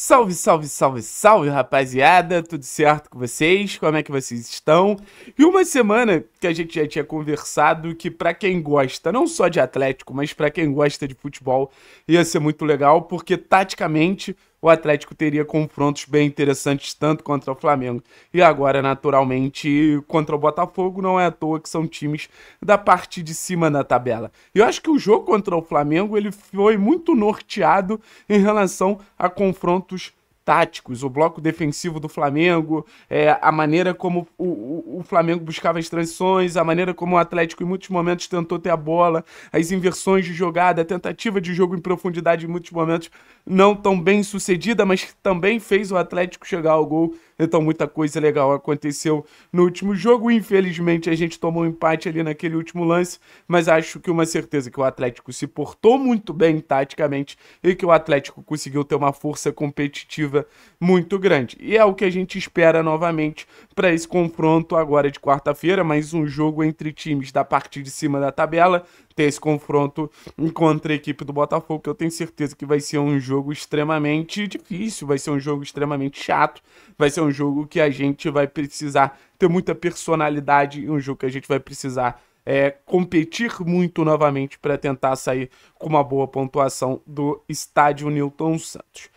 Salve, salve, salve, salve, rapaziada! Tudo certo com vocês? Como é que vocês estão? E uma semana que a gente já tinha conversado que para quem gosta não só de Atlético, mas para quem gosta de futebol, ia ser muito legal, porque taticamente o Atlético teria confrontos bem interessantes, tanto contra o Flamengo e agora, naturalmente, contra o Botafogo. Não é à toa que são times da parte de cima da tabela. Eu acho que o jogo contra o Flamengo ele foi muito norteado em relação a confrontos táticos, o bloco defensivo do Flamengo, é, a maneira como o, o, o, Flamengo buscava as transições, a maneira como o Atlético em muitos momentos tentou ter a bola, as inversões de jogada, a tentativa de jogo em profundidade em muitos momentos não tão bem sucedida, mas que também fez o Atlético chegar ao gol então muita coisa legal aconteceu no último jogo. Infelizmente a gente tomou um empate ali naquele último lance, mas acho que uma certeza que o Atlético se portou muito bem taticamente e que o Atlético conseguiu ter uma força competitiva muito grande. E é o que a gente espera novamente para esse confronto agora de quarta-feira, mais um jogo entre times da parte de cima da tabela ter esse confronto contra a equipe do Botafogo, que eu tenho certeza que vai ser um jogo extremamente difícil, vai ser um jogo extremamente chato, vai ser um um jogo que a gente vai precisar ter muita personalidade e um jogo que a gente vai precisar é, competir muito novamente para tentar sair com uma boa pontuação do estádio Newton Santos.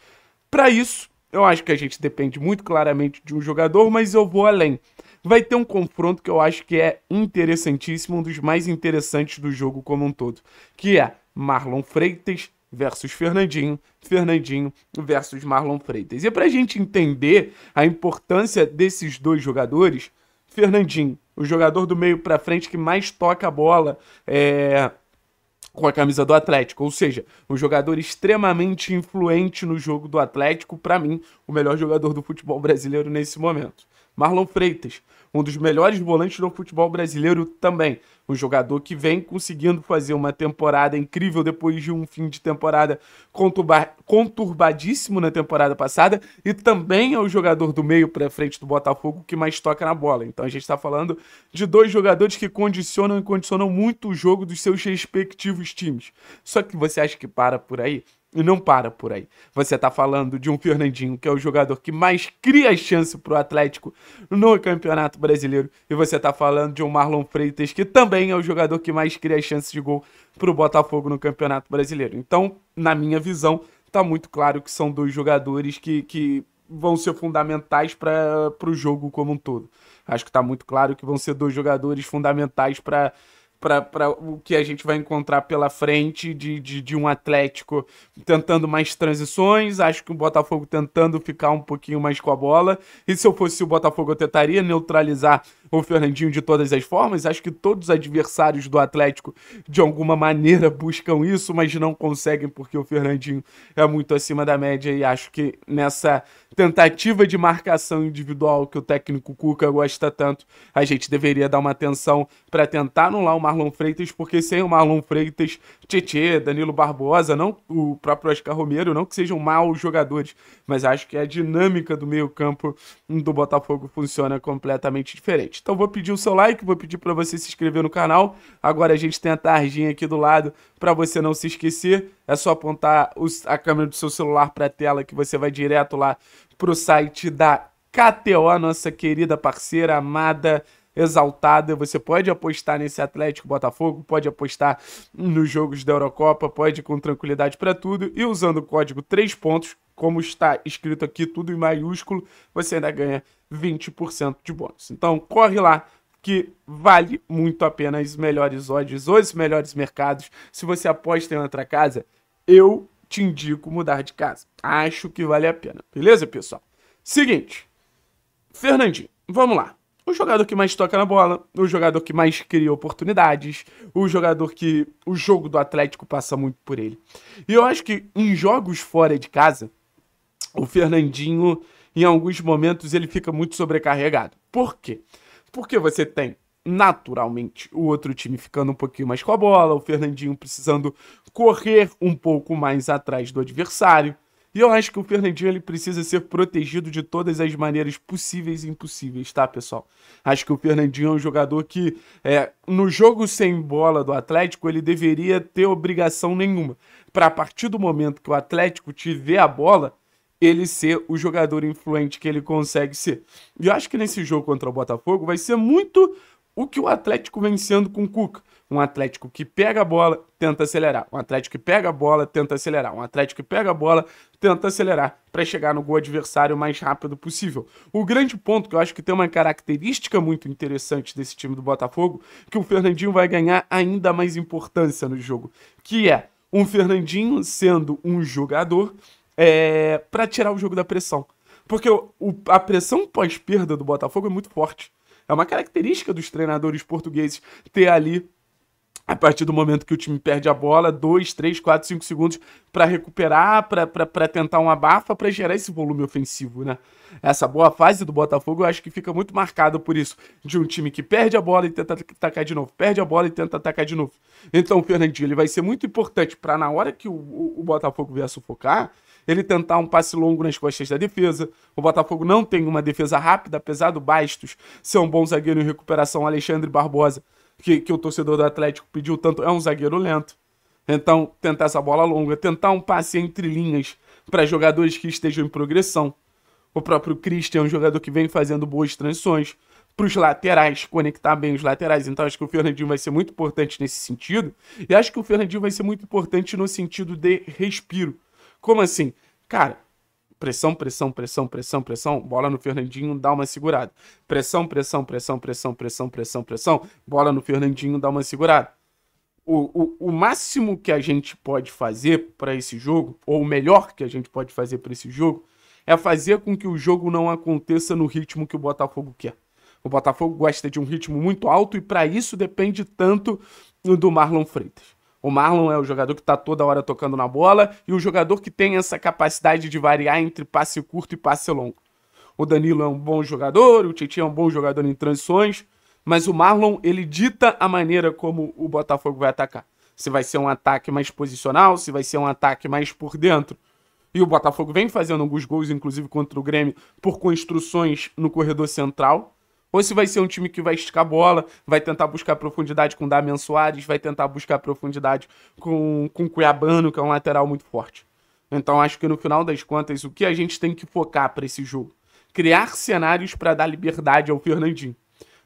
Para isso, eu acho que a gente depende muito claramente de um jogador, mas eu vou além. Vai ter um confronto que eu acho que é interessantíssimo, um dos mais interessantes do jogo como um todo, que é Marlon Freitas versus Fernandinho, Fernandinho versus Marlon Freitas. E para a gente entender a importância desses dois jogadores, Fernandinho, o jogador do meio para frente que mais toca a bola é, com a camisa do Atlético, ou seja, um jogador extremamente influente no jogo do Atlético, para mim, o melhor jogador do futebol brasileiro nesse momento. Marlon Freitas, um dos melhores volantes do futebol brasileiro também, um jogador que vem conseguindo fazer uma temporada incrível depois de um fim de temporada conturbadíssimo na temporada passada e também é o jogador do meio para frente do Botafogo que mais toca na bola. Então a gente está falando de dois jogadores que condicionam e condicionam muito o jogo dos seus respectivos times. Só que você acha que para por aí? E não para por aí. Você está falando de um Fernandinho, que é o jogador que mais cria chance para o Atlético no Campeonato Brasileiro. E você está falando de um Marlon Freitas, que também é o jogador que mais cria chance de gol para o Botafogo no Campeonato Brasileiro. Então, na minha visão, está muito claro que são dois jogadores que, que vão ser fundamentais para o jogo como um todo. Acho que está muito claro que vão ser dois jogadores fundamentais para para o que a gente vai encontrar pela frente de, de, de, um Atlético tentando mais transições. Acho que o Botafogo tentando ficar um pouquinho mais com a bola. E se eu fosse o Botafogo, eu tentaria neutralizar o Fernandinho de todas as formas. Acho que todos os adversários do Atlético, de alguma maneira, buscam isso, mas não conseguem porque o Fernandinho é muito acima da média. E acho que nessa tentativa de marcação individual que o técnico Cuca gosta tanto, a gente deveria dar uma atenção para tentar anular o Marlon Freitas, porque sem o Marlon Freitas, Tietê, Danilo Barbosa, não o próprio Oscar Romero, não que sejam maus jogadores, mas acho que a dinâmica do meio-campo do Botafogo funciona completamente diferente. Então vou pedir o seu like, vou pedir para você se inscrever no canal. Agora a gente tem a tarjinha aqui do lado para você não se esquecer. É só apontar os, a câmera do seu celular para a tela que você vai direto lá pro site da KTO, nossa querida parceira amada exaltada. Você pode apostar nesse Atlético Botafogo, pode apostar nos jogos da Eurocopa, pode ir com tranquilidade para tudo. E usando o código 3 pontos, como está escrito aqui, tudo em maiúsculo, você ainda ganha 20% de bônus. Então corre lá, que vale muito a pena os melhores odds, os melhores mercados. Se você aposta em outra casa, eu te indico mudar de casa. Acho que vale a pena, beleza, pessoal? Seguinte, Fernandinho, vamos lá o jogador que mais toca na bola, o jogador que mais cria oportunidades, o jogador que o jogo do Atlético passa muito por ele. E eu acho que em jogos fora de casa, o Fernandinho, em alguns momentos, ele fica muito sobrecarregado. Por quê? Porque você tem, naturalmente, o outro time ficando um pouquinho mais com a bola, o Fernandinho precisando correr um pouco mais atrás do adversário. E eu acho que o Fernandinho ele precisa ser protegido de todas as maneiras possíveis e impossíveis, tá, pessoal? Acho que o Fernandinho é um jogador que, é, no jogo sem bola do Atlético, ele deveria ter obrigação nenhuma. Para a partir do momento que o Atlético tiver a bola, ele ser o jogador influente que ele consegue ser. E eu acho que nesse jogo contra o Botafogo vai ser muito o que o Atlético vencendo com o Cuca. Um Atlético que pega a bola, tenta acelerar. Um Atlético que pega a bola, tenta acelerar. Um Atlético que pega a bola, tenta acelerar para chegar no gol adversário o mais rápido possível. O grande ponto que eu acho que tem uma característica muito interessante desse time do Botafogo, que o Fernandinho vai ganhar ainda mais importância no jogo, que é um Fernandinho sendo um jogador é, para tirar o jogo da pressão. Porque o, a pressão pós-perda do Botafogo é muito forte. É uma característica dos treinadores portugueses ter ali a partir do momento que o time perde a bola, dois, três, quatro, cinco segundos para recuperar, para tentar um abafa, para gerar esse volume ofensivo, né? Essa boa fase do Botafogo, eu acho que fica muito marcada por isso, de um time que perde a bola e tenta atacar de novo, perde a bola e tenta atacar de novo. Então o Fernandinho ele vai ser muito importante para na hora que o, o, o Botafogo vier sufocar, ele tentar um passe longo nas costas da defesa. O Botafogo não tem uma defesa rápida, apesar do Bastos ser um bom zagueiro em recuperação, Alexandre Barbosa que, que o torcedor do Atlético pediu tanto, é um zagueiro lento. Então, tentar essa bola longa, tentar um passe entre linhas para jogadores que estejam em progressão. O próprio Christian é um jogador que vem fazendo boas transições para os laterais, conectar bem os laterais. Então, acho que o Fernandinho vai ser muito importante nesse sentido. E acho que o Fernandinho vai ser muito importante no sentido de respiro. Como assim? Cara, Pressão, pressão, pressão, pressão, pressão. Bola no Fernandinho, dá uma segurada. Pressão, pressão, pressão, pressão, pressão, pressão, pressão. Bola no Fernandinho, dá uma segurada. O, o, o máximo que a gente pode fazer para esse jogo, ou o melhor que a gente pode fazer para esse jogo, é fazer com que o jogo não aconteça no ritmo que o Botafogo quer. O Botafogo gosta de um ritmo muito alto e para isso depende tanto do Marlon Freitas. O Marlon é o jogador que está toda hora tocando na bola e o jogador que tem essa capacidade de variar entre passe curto e passe longo. O Danilo é um bom jogador, o Titi é um bom jogador em transições, mas o Marlon ele dita a maneira como o Botafogo vai atacar. Se vai ser um ataque mais posicional, se vai ser um ataque mais por dentro. E o Botafogo vem fazendo alguns gols, inclusive contra o Grêmio, por construções no corredor central. Ou se vai ser um time que vai esticar bola, vai tentar buscar profundidade com Damian Soares, vai tentar buscar profundidade com, com Cuiabano, que é um lateral muito forte. Então acho que no final das contas, o que a gente tem que focar para esse jogo? Criar cenários para dar liberdade ao Fernandinho.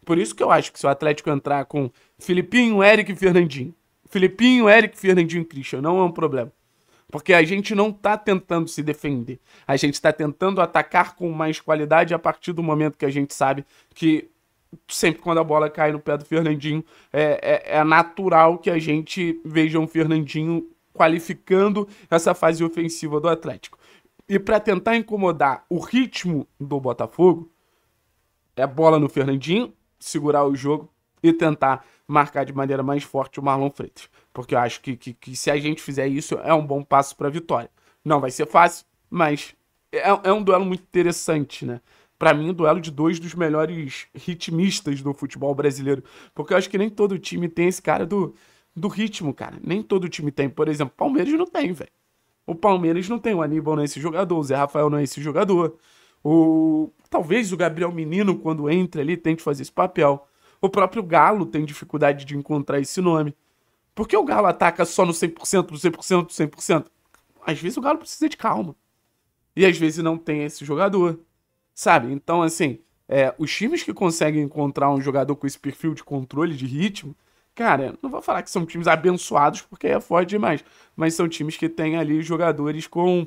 Por isso que eu acho que se o Atlético entrar com Filipinho, Eric e Fernandinho, Filipinho, Eric, Fernandinho e Christian, não é um problema. Porque a gente não está tentando se defender. A gente está tentando atacar com mais qualidade a partir do momento que a gente sabe que sempre quando a bola cai no pé do Fernandinho, é, é, é natural que a gente veja um Fernandinho qualificando essa fase ofensiva do Atlético. E para tentar incomodar o ritmo do Botafogo, é bola no Fernandinho, segurar o jogo e tentar marcar de maneira mais forte o Marlon Freitas. Porque eu acho que, que, que se a gente fizer isso, é um bom passo para vitória. Não vai ser fácil, mas é, é um duelo muito interessante, né? para mim, um duelo de dois dos melhores ritmistas do futebol brasileiro. Porque eu acho que nem todo time tem esse cara do, do ritmo, cara. Nem todo time tem. Por exemplo, o Palmeiras não tem, velho. O Palmeiras não tem. O Aníbal não é esse jogador. O Zé Rafael não é esse jogador. O... Talvez o Gabriel Menino, quando entra ali, tente fazer esse papel. O próprio Galo tem dificuldade de encontrar esse nome. Por que o Galo ataca só no 100%, no 100%, no 100%? Às vezes o Galo precisa de calma. E às vezes não tem esse jogador. Sabe? Então, assim, é, os times que conseguem encontrar um jogador com esse perfil de controle de ritmo, cara, não vou falar que são times abençoados, porque é forte demais. Mas são times que têm ali jogadores com,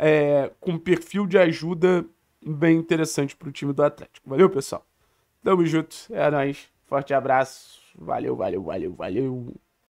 é, com perfil de ajuda bem interessante pro time do Atlético. Valeu, pessoal? Tamo junto. É nóis. Forte abraço. Valeu, valeu, valeu, valeu.